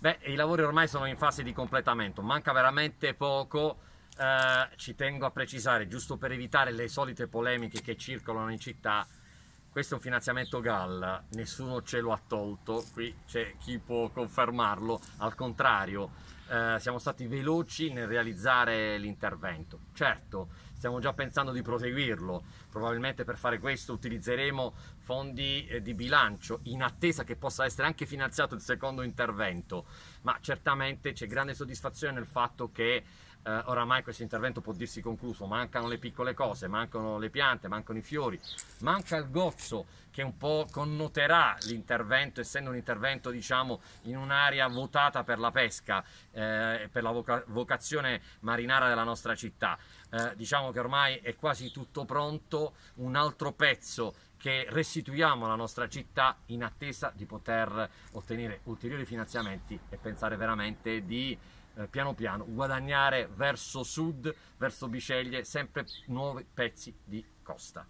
Beh, i lavori ormai sono in fase di completamento, manca veramente poco. Eh, ci tengo a precisare, giusto per evitare le solite polemiche che circolano in città, questo è un finanziamento GAL, nessuno ce lo ha tolto, qui c'è chi può confermarlo, al contrario, eh, siamo stati veloci nel realizzare l'intervento. Certo, stiamo già pensando di proseguirlo. Probabilmente per fare questo utilizzeremo fondi eh, di bilancio in attesa che possa essere anche finanziato il secondo intervento, ma certamente c'è grande soddisfazione nel fatto che eh, oramai questo intervento può dirsi concluso, mancano le piccole cose, mancano le piante, mancano i fiori, manca il gozzo che un po' connoterà l'intervento, essendo un intervento diciamo in un'area votata per la pesca, eh, per la voca vocazione marinara della nostra città. Eh, diciamo diciamo che ormai è quasi tutto pronto, un altro pezzo che restituiamo alla nostra città in attesa di poter ottenere ulteriori finanziamenti e pensare veramente di eh, piano piano guadagnare verso sud, verso Biceglie, sempre nuovi pezzi di costa.